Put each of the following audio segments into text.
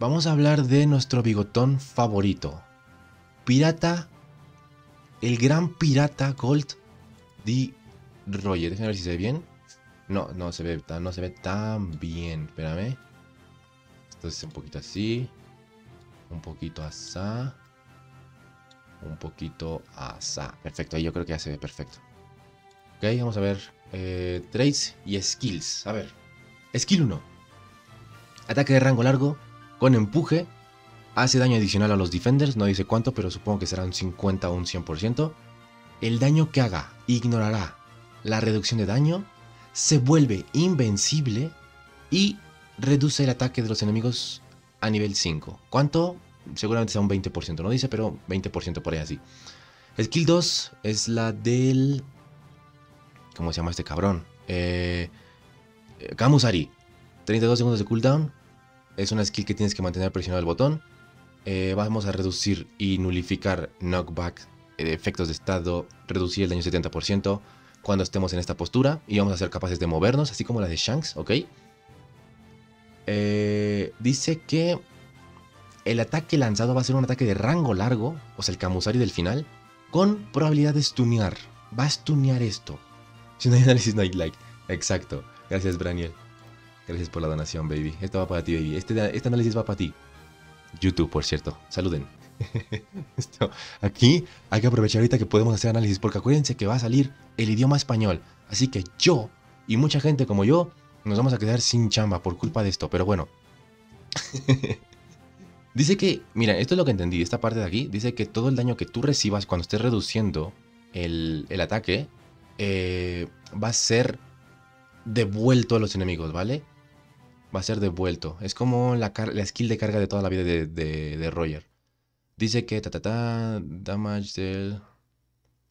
vamos a hablar de nuestro bigotón favorito. Pirata, el gran pirata Gold D. Roger. Déjenme ver si se ve bien. No, no se ve, no se ve tan bien. Espérame. Entonces un poquito así. Un poquito así. Un poquito así. Perfecto, ahí yo creo que ya se ve perfecto. Ok, vamos a ver. Eh, Trades y skills. A ver. Skill 1. Ataque de rango largo con empuje. Hace daño adicional a los defenders, no dice cuánto, pero supongo que será un 50 o un 100%. El daño que haga ignorará la reducción de daño, se vuelve invencible y reduce el ataque de los enemigos a nivel 5. ¿Cuánto? Seguramente sea un 20%, no dice, pero 20% por ahí así. Skill 2 es la del... ¿Cómo se llama este cabrón? Eh, eh, Kamusari. 32 segundos de cooldown es una skill que tienes que mantener presionado el botón. Eh, vamos a reducir y nulificar knockback, eh, efectos de estado, reducir el daño 70% cuando estemos en esta postura. Y vamos a ser capaces de movernos, así como la de Shanks, ¿ok? Eh, dice que el ataque lanzado va a ser un ataque de rango largo, o sea, el camusario del final, con probabilidad de stunear. Va a stunear esto. Si no hay análisis, no hay like. Exacto. Gracias, Braniel. Gracias por la donación, baby. Esto va para ti, baby. Este, este análisis va para ti. YouTube, por cierto. Saluden. aquí hay que aprovechar ahorita que podemos hacer análisis, porque acuérdense que va a salir el idioma español. Así que yo y mucha gente como yo nos vamos a quedar sin chamba por culpa de esto, pero bueno. dice que, mira, esto es lo que entendí, esta parte de aquí, dice que todo el daño que tú recibas cuando estés reduciendo el, ataque eh, va a ser devuelto a los enemigos, ¿vale? va a ser devuelto. Es como la, skill de carga de toda la vida de, Roger. Dice que ta, damage del...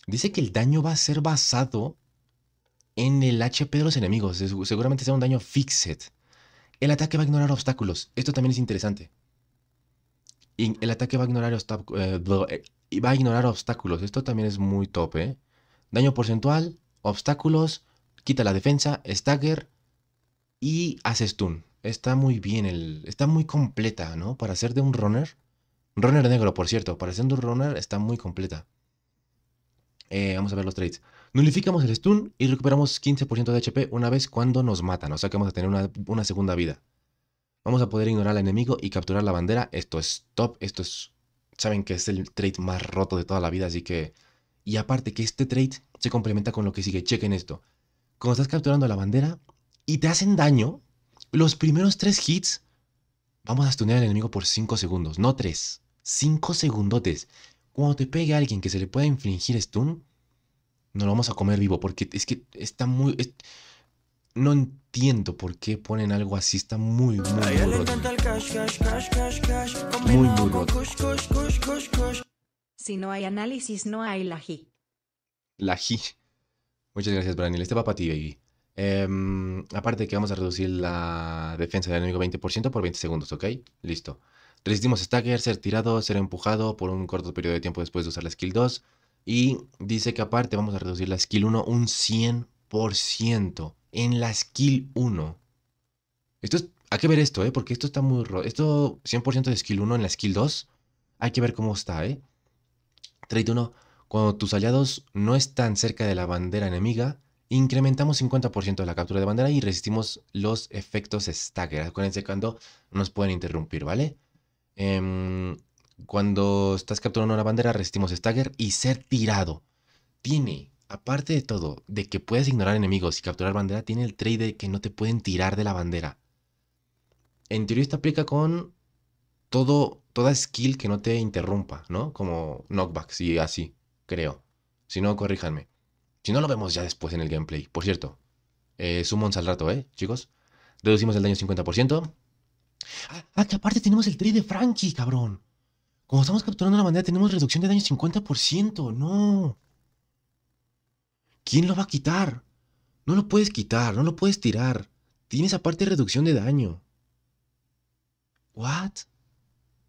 Dice que el daño va a ser basado en el HP de los enemigos. Seguramente sea un daño fixed. El ataque va a ignorar obstáculos. Esto también es interesante. Y el ataque va a ignorar obstáculos. Eh, eh, va a ignorar obstáculos. Esto también es muy tope. ¿eh? Daño porcentual, obstáculos, quita la defensa, stagger y hace stun está muy bien, el, está muy completa, ¿no? Para ser de un runner. Runner negro, por cierto. Para ser de un runner está muy completa. Eh, vamos a ver los trades. Nulificamos el stun y recuperamos 15% de HP una vez cuando nos matan. O sea que vamos a tener una, una segunda vida. Vamos a poder ignorar al enemigo y capturar la bandera. Esto es top. Esto es... Saben que es el trade más roto de toda la vida, así que... Y aparte que este trade se complementa con lo que sigue. Chequen esto. Cuando estás capturando la bandera y te hacen daño, los primeros tres hits, vamos a stunear al enemigo por cinco segundos, no 3. 5 segundotes. Cuando te pegue alguien que se le pueda infligir stun, no lo vamos a comer vivo, porque es que está muy... no entiendo por qué ponen algo así, está muy, muy, muy Muy, muy roto. Si no hay análisis, no hay la La G. Muchas gracias, Branil. Este va para ti, baby. Em, aparte que vamos a reducir la defensa del enemigo 20% por 20 segundos, ¿ok? Listo. Resistimos stagger, ser tirado, ser empujado por un corto periodo de tiempo después de usar la skill 2. Y dice que aparte vamos a reducir la skill 1 un 100% en la skill 1. Esto es, hay que ver esto, ¿eh? Porque esto está muy... Esto 100% de skill 1 en la skill 2. Hay que ver cómo está, ¿eh? 31. Cuando tus aliados no están cerca de la bandera enemiga, incrementamos 50% de la captura de bandera y resistimos los efectos stagger. Acuérdense cuando nos pueden interrumpir, ¿vale? Em, cuando estás capturando una bandera, resistimos stagger y ser tirado. Tiene, aparte de todo, de que puedes ignorar enemigos y capturar bandera, tiene el trade de que no te pueden tirar de la bandera. En teoría esto aplica con todo, toda skill que no te interrumpa, ¿no? Como knockback y así, creo. Si no, corríjanme. Si no, lo vemos ya después en el gameplay. Por cierto, eh, al rato, ¿eh, chicos? Reducimos el daño 50%. Ah, que aparte tenemos el trade de Frankie, cabrón. Como estamos capturando la bandera, tenemos reducción de daño 50%. No. ¿Quién lo va a quitar? No lo puedes quitar, no lo puedes tirar. Tienes aparte reducción de daño. ¿What?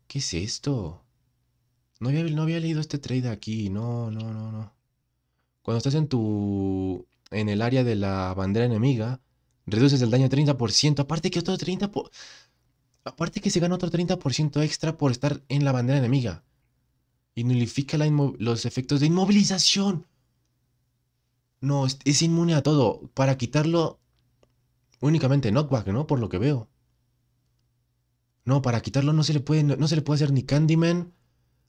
¿Qué es esto? No había, no había leído este trade aquí. No, no, no, no. Cuando estás en tu en el área de la bandera enemiga, reduces el daño 30%, aparte que otro 30 aparte que se gana otro 30% extra por estar en la bandera enemiga. Y nullifica los efectos de inmovilización. No, es, inmune a todo. Para quitarlo únicamente knockback, ¿no? Por lo que veo. No, para quitarlo no se le puede, no, se le puede hacer ni Candyman,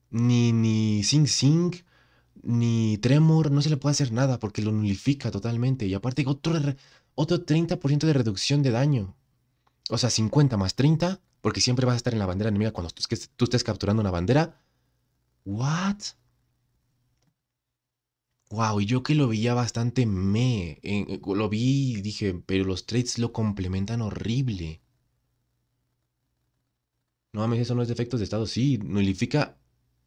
ni, ni Sing Sing, ni Tremor, no se le puede hacer nada porque lo nulifica totalmente. Y aparte otro, otro 30% de reducción de daño. O sea, 50 más 30, porque siempre vas a estar en la bandera enemiga cuando tú, estés capturando una bandera. ¿What? Wow, yo que lo veía bastante me. lo vi y dije, pero los traits lo complementan horrible. No mames, eso no es defectos de estado. Sí, nulifica.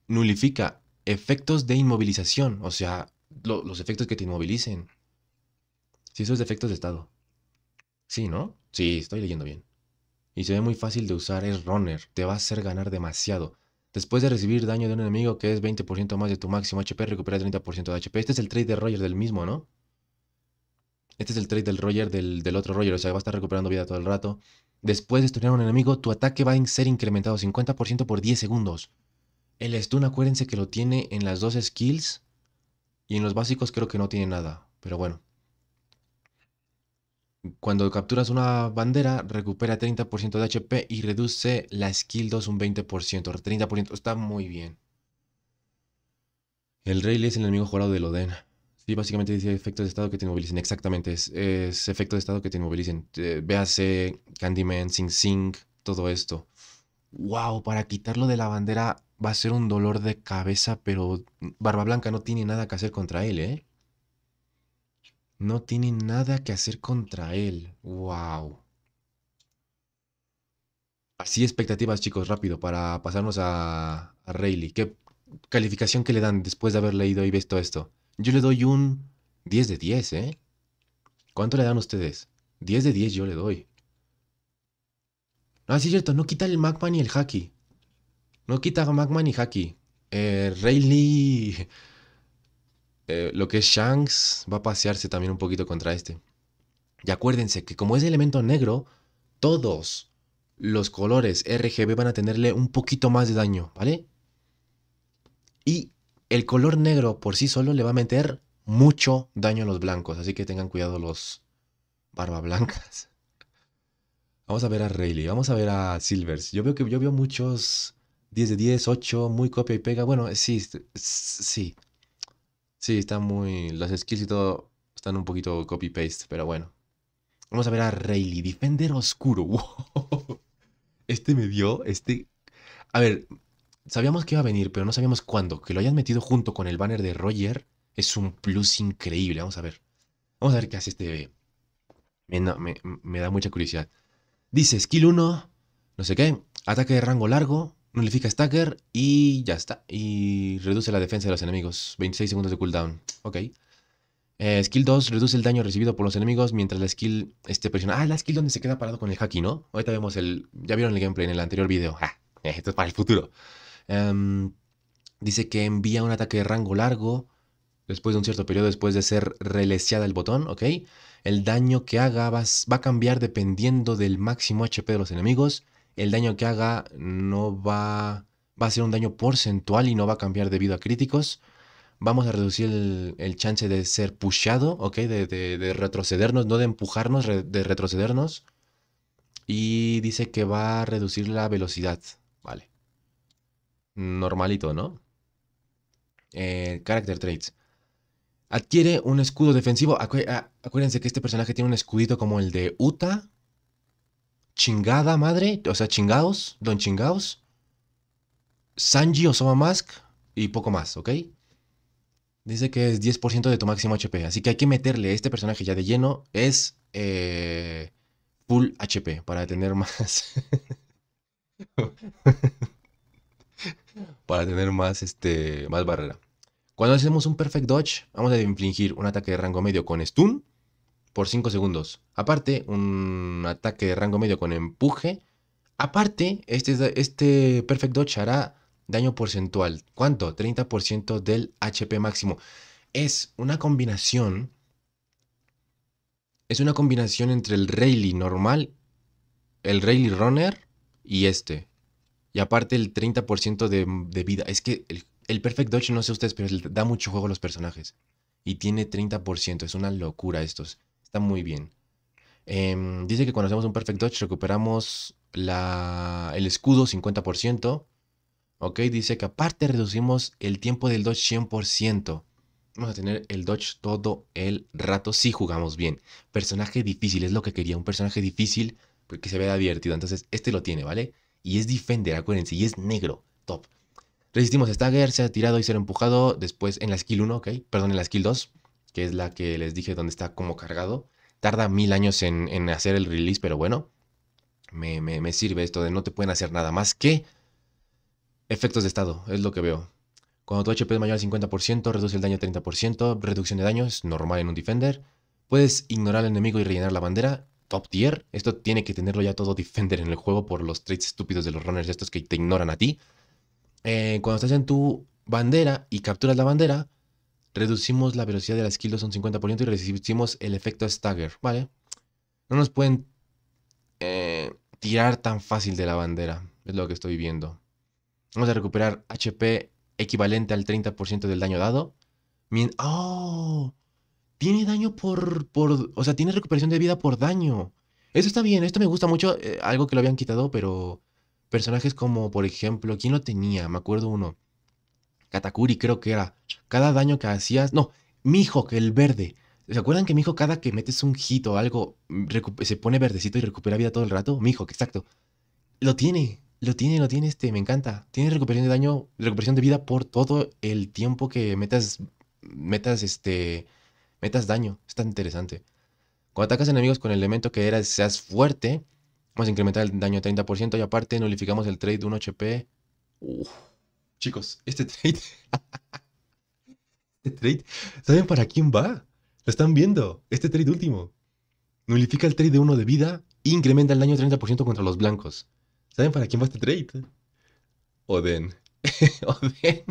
Nulifica efectos de inmovilización, o sea, los efectos que te inmovilicen. Sí, esos efectos de estado. Sí, ¿no? Sí, estoy leyendo bien. Y se ve muy fácil de usar, es runner, te va a hacer ganar demasiado. Después de recibir daño de un enemigo que es 20% más de tu máximo HP, recupera 30% de HP. Este es el trade de Roger del mismo, ¿no? Este es el trade del Roger del, otro Roger, o sea, va a estar recuperando vida todo el rato. Después de destruir a un enemigo, tu ataque va a ser incrementado 50% por 10 segundos. El stun acuérdense que lo tiene en las dos skills y en los básicos creo que no tiene nada, pero bueno. Cuando capturas una bandera, recupera 30% de HP y reduce la skill 2 un 20%, 30%, está muy bien. El Rayleigh es el enemigo jurado de Loden. Sí, básicamente dice efectos de estado que te inmovilicen. Exactamente, es, es efectos de estado que te inmovilicen. BAC, eh, Candyman, Sing Sing, todo esto. ¡Wow! Para quitarlo de la bandera va a ser un dolor de cabeza, pero Barba Blanca no tiene nada que hacer contra él, ¿eh? No tiene nada que hacer contra él. ¡Wow! Así expectativas, chicos, rápido, para pasarnos a, Rayleigh. ¿Qué calificación que le dan después de haber leído y visto esto? Yo le doy un 10 de 10, ¿eh? ¿Cuánto le dan ustedes? 10 de 10 yo le doy. Ah, sí, es cierto, no quita el magma ni el haki. No quita Magma ni Haki. Eh, Rayleigh. Eh, lo que es Shanks va a pasearse también un poquito contra este. Y acuérdense que como es elemento negro, todos los colores RGB van a tenerle un poquito más de daño, ¿vale? Y el color negro por sí solo le va a meter mucho daño a los blancos, así que tengan cuidado los barba blancas. Vamos a ver a Rayleigh, vamos a ver a Silvers. Yo veo que yo veo muchos 10 de 10, 8, muy copia y pega. Bueno, eh, sí, este, sí. Sí, está muy. Las skills y todo están un poquito copy-paste, pero bueno. Vamos a ver a Rayleigh. Defender oscuro. Este me dio. Este. A ver, sabíamos que iba a venir, pero no sabíamos cuándo. Que lo hayan metido junto con el banner de Roger es un plus increíble. Vamos a ver. Vamos a ver qué hace este. me da mucha curiosidad. Dice skill 1, no sé qué. Ataque de rango largo, Nulifica Stagger y ya está. Y reduce la defensa de los enemigos. 26 segundos de cooldown. Ok. Eh, skill 2 reduce el daño recibido por los enemigos mientras la skill esté presionada. Ah, la skill donde se queda parado con el haki, ¿no? Ahorita vemos el... Ya vieron el gameplay en el anterior video. Ah, esto es para el futuro. Em, dice que envía un ataque de rango largo después de un cierto periodo, después de ser releaseada el botón, ¿ok? El daño que haga va, va a cambiar dependiendo del máximo HP de los enemigos el daño que haga no va, va a ser un daño porcentual y no va a cambiar debido a críticos. Vamos a reducir el, chance de ser pushado, ¿ok? De, retrocedernos, no de empujarnos, de retrocedernos. Y dice que va a reducir la velocidad, ¿vale? Normalito, ¿no? Eh, character traits. Adquiere un escudo defensivo. acuérdense que este personaje tiene un escudito como el de Uta, chingada madre, o sea, chingados, don chingados, Sanji o Soma Mask y poco más, ¿ok? Dice que es 10% de tu máximo HP, así que hay que meterle a este personaje ya de lleno, es eh, full HP para tener más... para tener más, este, más barrera. Cuando hacemos un perfect dodge, vamos a infligir un ataque de rango medio con stun por 5 segundos. Aparte, un ataque de rango medio con empuje. Aparte, este, este Perfect Dodge hará daño porcentual. ¿Cuánto? 30% del HP máximo. Es una combinación. Es una combinación entre el Rayleigh normal, el Rayleigh Runner y este. Y aparte el 30% de, vida. Es que el, el, Perfect Dodge, no sé ustedes, pero da mucho juego a los personajes. Y tiene 30%. Es una locura estos. Está muy bien. Em, dice que cuando hacemos un Perfect Dodge recuperamos el escudo 50%. Ok, dice que aparte reducimos el tiempo del dodge 100%. Vamos a tener el dodge todo el rato si jugamos bien. Personaje difícil, es lo que quería, un personaje difícil que se vea divertido. Entonces, este lo tiene, ¿vale? Y es Defender, acuérdense, y es negro, top. Resistimos a Stagger, se ha tirado y se ha empujado después en la skill 1, ok, perdón, en la skill 2 que es la que les dije donde está como cargado. Tarda mil años en, hacer el release, pero bueno, me, sirve esto de no te pueden hacer nada más que efectos de estado, es lo que veo. Cuando tu HP es mayor al 50%, reduce el daño al 30%, reducción de daño es normal en un defender. Puedes ignorar al enemigo y rellenar la bandera, top tier. Esto tiene que tenerlo ya todo defender en el juego por los traits estúpidos de los runners estos que te ignoran a ti. Eh, cuando estás en tu bandera y capturas la bandera, reducimos la velocidad de las kills un 50% y reducimos el efecto stagger, ¿vale? No nos pueden eh, tirar tan fácil de la bandera, es lo que estoy viendo. Vamos a recuperar HP equivalente al 30% del daño dado. ¡Oh! Tiene daño por, por... O sea, tiene recuperación de vida por daño. Eso está bien, esto me gusta mucho. Eh, algo que lo habían quitado, pero... Personajes como, por ejemplo, ¿quién lo tenía? Me acuerdo uno. Katakuri creo que era, cada daño que hacías, no, Mijo, que el verde. ¿Se acuerdan que Mijo cada que metes un hit o algo mm, se pone verdecito y recupera vida todo el rato? Mijo, exacto. Lo tiene, lo tiene, lo tiene este, me encanta. Tiene recuperación de daño, recuperación de vida por todo el tiempo que metas, metas este, metas daño. Es tan interesante. Cuando atacas enemigos con el elemento que era seas fuerte, vamos a incrementar el daño 30% y aparte nulificamos el trade de 1 HP. Uf. Chicos, este trade. este trade. ¿Saben para quién va? Lo están viendo. Este trade último. Nullifica el trade de uno de vida e incrementa el daño 30% contra los blancos. ¿Saben para quién va este trade? Oden. Oden.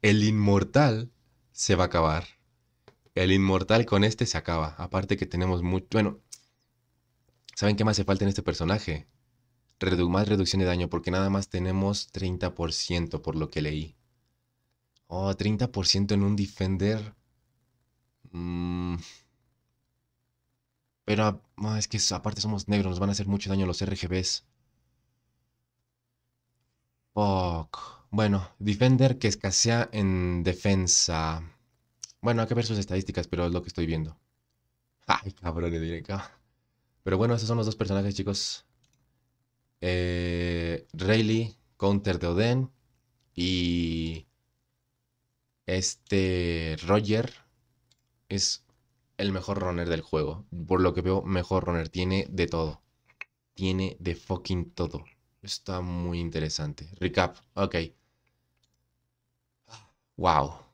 el inmortal se va a acabar. El inmortal con este se acaba. Aparte que tenemos mucho... Bueno, ¿saben qué más hace falta en este personaje? más reducción de daño porque nada más tenemos 30% por lo que leí. Oh, 30% en un Defender. Mm. Pero ah, ah, es que aparte somos negros, nos van a hacer mucho daño los RGBs. Fuck. Bueno, Defender que escasea en defensa. Bueno, hay que ver sus estadísticas, pero es lo que estoy viendo. Ay, cabrón, diré Pero bueno, esos son los dos personajes, chicos. Eh, Rayleigh, counter de Oden y este Roger es el mejor runner del juego. Por lo que veo, mejor runner. Tiene de todo. Tiene de fucking todo. Está muy interesante. Recap, ok. Wow.